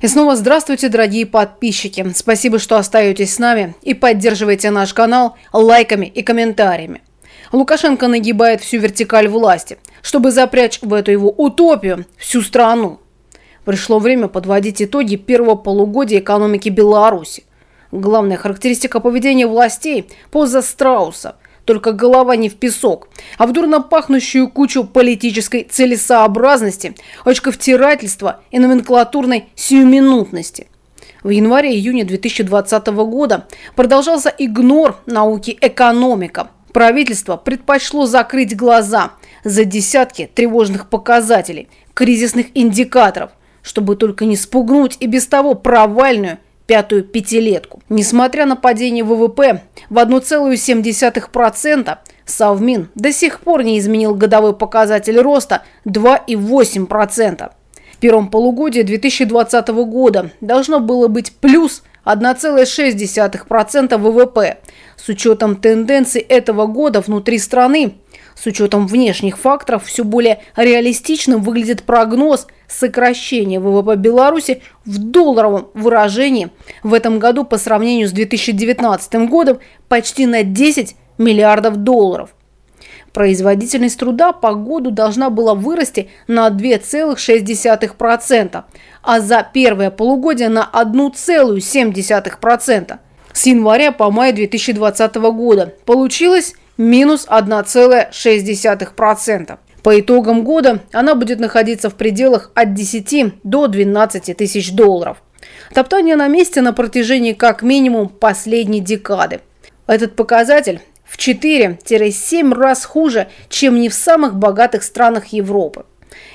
И снова здравствуйте, дорогие подписчики. Спасибо, что остаетесь с нами и поддерживаете наш канал лайками и комментариями. Лукашенко нагибает всю вертикаль власти, чтобы запрячь в эту его утопию всю страну. Пришло время подводить итоги первого полугодия экономики Беларуси. Главная характеристика поведения властей – поза страуса – только голова не в песок, а в дурно пахнущую кучу политической целесообразности, очковтирательства и номенклатурной сиюминутности. В январе-июне 2020 года продолжался игнор науки экономика. Правительство предпочло закрыть глаза за десятки тревожных показателей, кризисных индикаторов, чтобы только не спугнуть и без того провальную пятую пятилетку. Несмотря на падение ВВП в 1,7%, Совмин до сих пор не изменил годовой показатель роста 2,8%. В первом полугодии 2020 года должно было быть плюс 1,6% ВВП. С учетом тенденций этого года внутри страны с учетом внешних факторов все более реалистичным выглядит прогноз сокращения ВВП Беларуси в долларовом выражении. В этом году по сравнению с 2019 годом почти на 10 миллиардов долларов. Производительность труда по году должна была вырасти на 2,6%, а за первое полугодие на 1,7%. С января по май 2020 года получилось минус 1,6%. По итогам года она будет находиться в пределах от 10 до 12 тысяч долларов. Топтание на месте на протяжении как минимум последней декады. Этот показатель в 4-7 раз хуже, чем не в самых богатых странах Европы.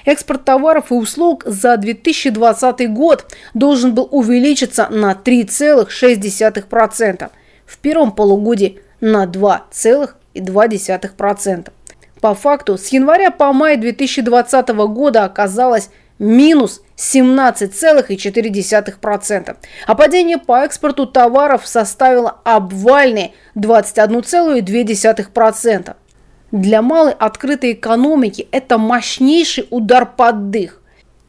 Экспорт товаров и услуг за 2020 год должен был увеличиться на 3,6%, в первом полугодии на 2,6%. 0,2%. По факту с января по май 2020 года оказалось минус 17,4%, а падение по экспорту товаров составило обвальные 21,2%. Для малой открытой экономики это мощнейший удар под дых.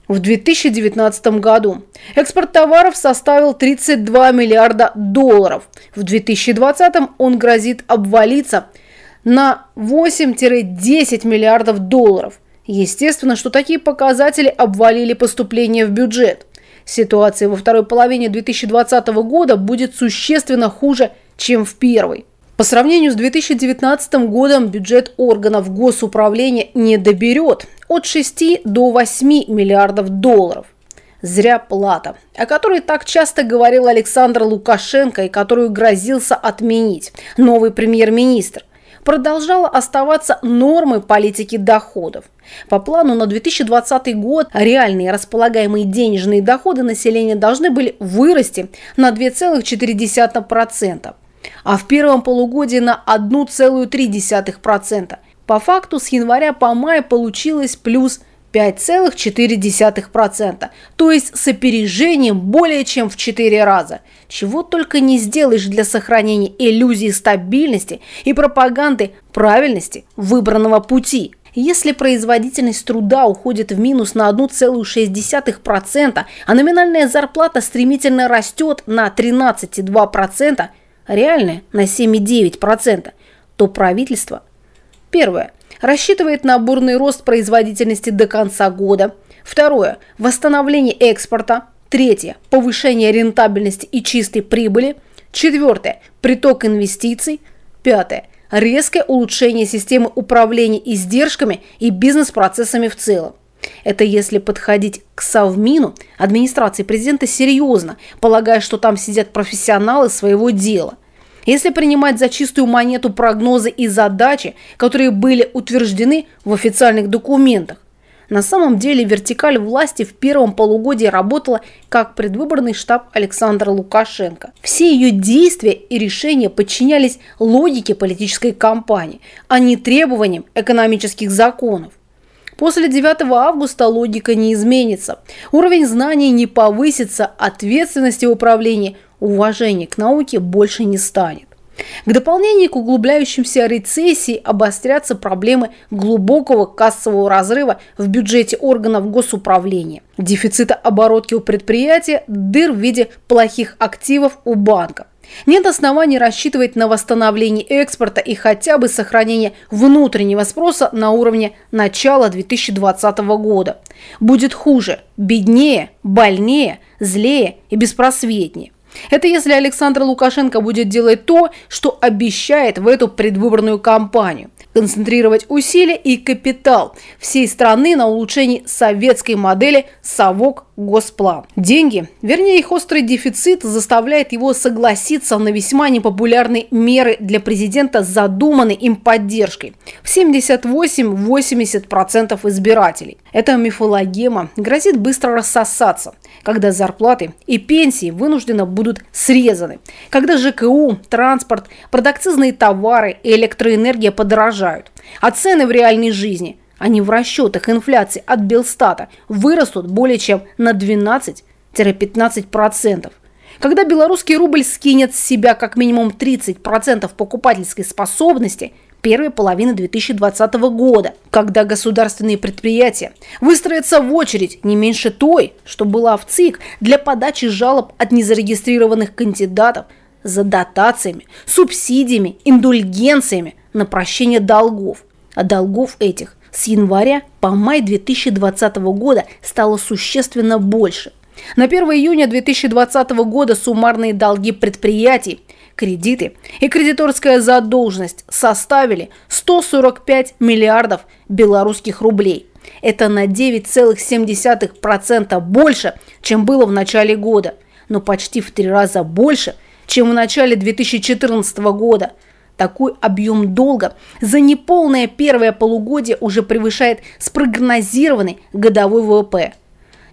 В 2019 году экспорт товаров составил 32 миллиарда долларов. В 2020 он грозит обвалиться – на 8-10 миллиардов долларов. Естественно, что такие показатели обвалили поступление в бюджет. Ситуация во второй половине 2020 года будет существенно хуже, чем в первой. По сравнению с 2019 годом бюджет органов госуправления не доберет от 6 до 8 миллиардов долларов. Зря плата, о которой так часто говорил Александр Лукашенко и которую грозился отменить новый премьер-министр – продолжала оставаться нормой политики доходов. По плану на 2020 год реальные располагаемые денежные доходы населения должны были вырасти на 2,4%, а в первом полугодии на 1,3%. По факту с января по май получилось плюс 5,4%, то есть с опережением более чем в 4 раза. Чего только не сделаешь для сохранения иллюзии стабильности и пропаганды правильности выбранного пути. Если производительность труда уходит в минус на 1,6%, а номинальная зарплата стремительно растет на 13,2%, реальная на 7,9%, то правительство, первое – Рассчитывает на бурный рост производительности до конца года. Второе. Восстановление экспорта. Третье. Повышение рентабельности и чистой прибыли. Четвертое. Приток инвестиций. Пятое. Резкое улучшение системы управления издержками и бизнес-процессами в целом. Это если подходить к Совмину, администрации президента серьезно, полагая, что там сидят профессионалы своего дела. Если принимать за чистую монету прогнозы и задачи, которые были утверждены в официальных документах, на самом деле вертикаль власти в первом полугодии работала как предвыборный штаб Александра Лукашенко. Все ее действия и решения подчинялись логике политической кампании, а не требованиям экономических законов. После 9 августа логика не изменится. Уровень знаний не повысится, ответственности управления уважения к науке больше не станет. К дополнению к углубляющимся рецессии обострятся проблемы глубокого кассового разрыва в бюджете органов госуправления, дефицита оборотки у предприятия, дыр в виде плохих активов у банков. Нет оснований рассчитывать на восстановление экспорта и хотя бы сохранение внутреннего спроса на уровне начала 2020 года. Будет хуже, беднее, больнее, злее и беспросветнее. Это если Александр Лукашенко будет делать то, что обещает в эту предвыборную кампанию – концентрировать усилия и капитал всей страны на улучшении советской модели «Совок Госплан. Деньги, вернее их острый дефицит, заставляет его согласиться на весьма непопулярные меры для президента задуманной им поддержкой в 78-80% избирателей. Эта мифологема грозит быстро рассосаться, когда зарплаты и пенсии вынужденно будут срезаны, когда ЖКУ, транспорт, продакцизные товары и электроэнергия подорожают, а цены в реальной жизни – они в расчетах инфляции от Белстата вырастут более чем на 12-15%. Когда белорусский рубль скинет с себя как минимум 30% покупательской способности первой половины 2020 года, когда государственные предприятия выстроятся в очередь не меньше той, что была в ЦИК для подачи жалоб от незарегистрированных кандидатов за дотациями, субсидиями, индульгенциями на прощение долгов. А долгов этих с января по май 2020 года стало существенно больше. На 1 июня 2020 года суммарные долги предприятий, кредиты и кредиторская задолженность составили 145 миллиардов белорусских рублей. Это на 9,7% больше, чем было в начале года, но почти в три раза больше, чем в начале 2014 года – такой объем долга за неполное первое полугодие уже превышает спрогнозированный годовой ВВП.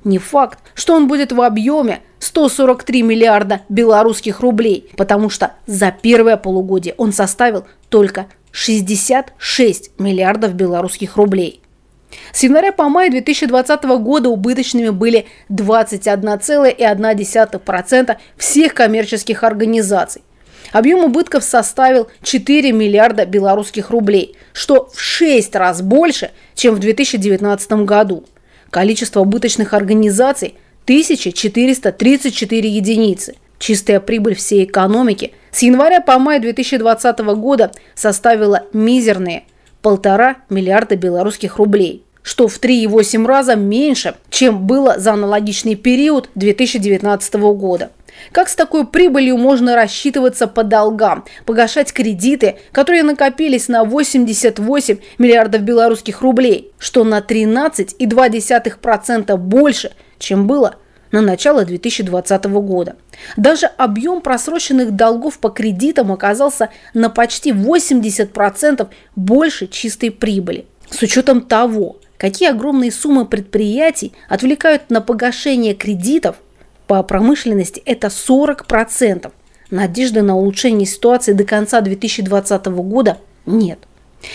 Не факт, что он будет в объеме 143 миллиарда белорусских рублей, потому что за первое полугодие он составил только 66 миллиардов белорусских рублей. С января по май 2020 года убыточными были 21,1% всех коммерческих организаций. Объем убытков составил 4 миллиарда белорусских рублей, что в 6 раз больше, чем в 2019 году. Количество убыточных организаций – 1434 единицы. Чистая прибыль всей экономики с января по май 2020 года составила мизерные полтора миллиарда белорусских рублей, что в 3,8 раза меньше, чем было за аналогичный период 2019 года. Как с такой прибылью можно рассчитываться по долгам, погашать кредиты, которые накопились на 88 миллиардов белорусских рублей, что на 13,2% больше, чем было на начало 2020 года. Даже объем просроченных долгов по кредитам оказался на почти 80% больше чистой прибыли. С учетом того, какие огромные суммы предприятий отвлекают на погашение кредитов, по промышленности – это 40%. Надежды на улучшение ситуации до конца 2020 года нет.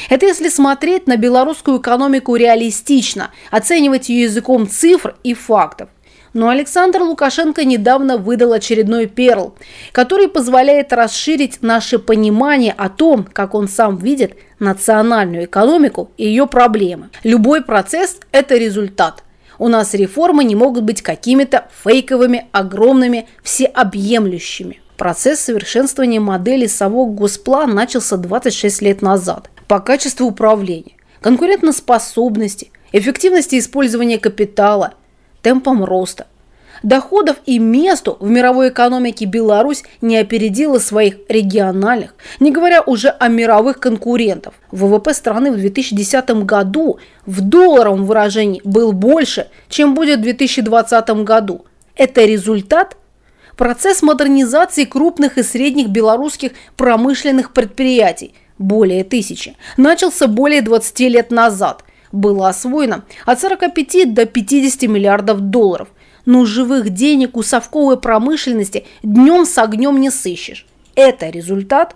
Это если смотреть на белорусскую экономику реалистично, оценивать ее языком цифр и фактов. Но Александр Лукашенко недавно выдал очередной перл, который позволяет расширить наше понимание о том, как он сам видит национальную экономику и ее проблемы. Любой процесс – это результат. У нас реформы не могут быть какими-то фейковыми, огромными, всеобъемлющими. Процесс совершенствования модели совок Госплан начался 26 лет назад. По качеству управления, конкурентоспособности, эффективности использования капитала, темпам роста – доходов и месту в мировой экономике Беларусь не опередила своих региональных, не говоря уже о мировых конкурентов. ВВП страны в 2010 году в долларовом выражении был больше, чем будет в 2020 году. Это результат процесс модернизации крупных и средних белорусских промышленных предприятий, более тысячи, начался более 20 лет назад. Было освоено от 45 до 50 миллиардов долларов но «Ну, живых денег у совковой промышленности днем с огнем не сыщешь. Это результат.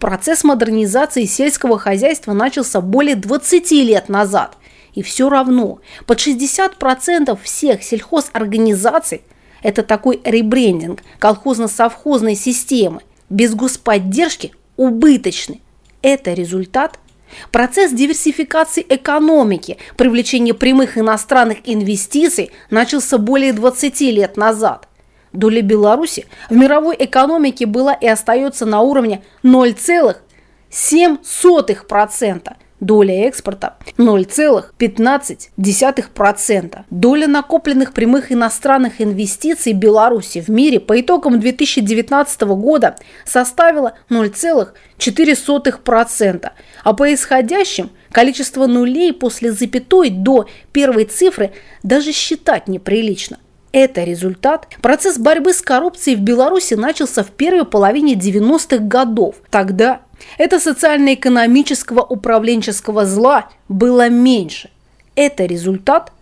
Процесс модернизации сельского хозяйства начался более 20 лет назад. И все равно под 60% всех сельхозорганизаций – это такой ребрендинг колхозно-совхозной системы – без господдержки убыточны. Это результат – Процесс диверсификации экономики, привлечения прямых иностранных инвестиций начался более 20 лет назад. Доля Беларуси в мировой экономике была и остается на уровне 0,7%. Доля экспорта 0,15%. Доля накопленных прямых иностранных инвестиций Беларуси в мире по итогам 2019 года составила 0,4%, а по исходящим количество нулей после запятой до первой цифры даже считать неприлично. Это результат. Процесс борьбы с коррупцией в Беларуси начался в первой половине 90-х годов. Тогда это социально-экономического управленческого зла было меньше. Это результат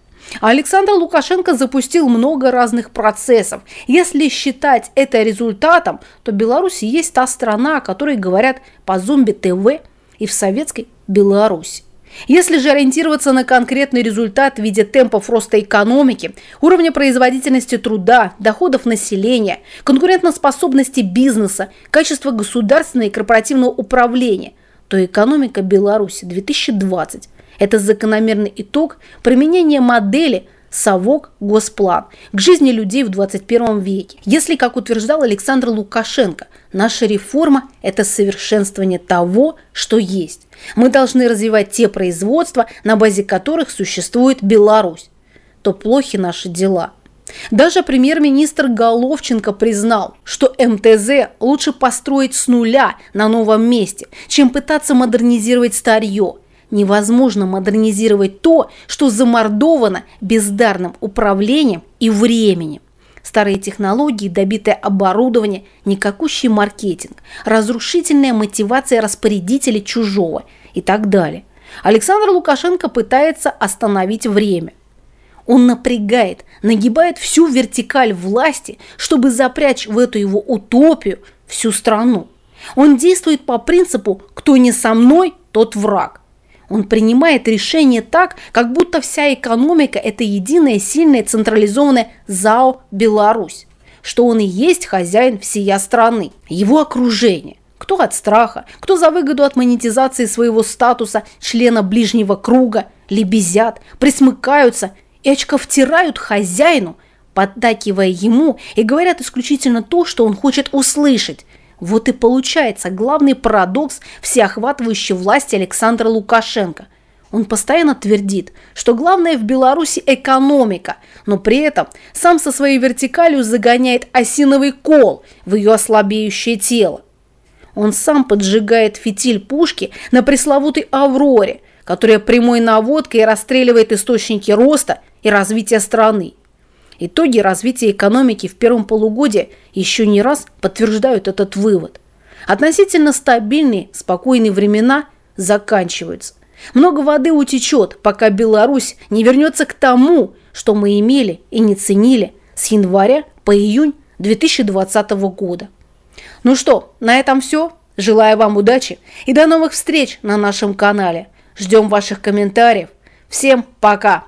Александр Лукашенко запустил много разных процессов. Если считать это результатом, то Беларусь есть та страна, о которой говорят по зомби-ТВ и в советской Беларуси. Если же ориентироваться на конкретный результат в виде темпов роста экономики, уровня производительности труда, доходов населения, конкурентоспособности бизнеса, качества государственного и корпоративного управления, то экономика Беларуси 2020 – это закономерный итог применения модели – совок Госплан к жизни людей в 21 веке. Если, как утверждал Александр Лукашенко, наша реформа – это совершенствование того, что есть. Мы должны развивать те производства, на базе которых существует Беларусь. То плохи наши дела. Даже премьер-министр Головченко признал, что МТЗ лучше построить с нуля на новом месте, чем пытаться модернизировать старье – Невозможно модернизировать то, что замордовано бездарным управлением и временем. Старые технологии, добитое оборудование, никакущий маркетинг, разрушительная мотивация распорядителей чужого и так далее. Александр Лукашенко пытается остановить время. Он напрягает, нагибает всю вертикаль власти, чтобы запрячь в эту его утопию всю страну. Он действует по принципу «кто не со мной, тот враг». Он принимает решение так, как будто вся экономика – это единая сильная централизованная ЗАО «Беларусь», что он и есть хозяин всей страны, его окружение. Кто от страха, кто за выгоду от монетизации своего статуса члена ближнего круга, лебезят, присмыкаются и очковтирают хозяину, поддакивая ему и говорят исключительно то, что он хочет услышать – вот и получается главный парадокс всеохватывающей власти Александра Лукашенко. Он постоянно твердит, что главное в Беларуси экономика, но при этом сам со своей вертикалью загоняет осиновый кол в ее ослабеющее тело. Он сам поджигает фитиль пушки на пресловутой «Авроре», которая прямой наводкой расстреливает источники роста и развития страны. Итоги развития экономики в первом полугодии еще не раз подтверждают этот вывод. Относительно стабильные, спокойные времена заканчиваются. Много воды утечет, пока Беларусь не вернется к тому, что мы имели и не ценили с января по июнь 2020 года. Ну что, на этом все. Желаю вам удачи и до новых встреч на нашем канале. Ждем ваших комментариев. Всем пока!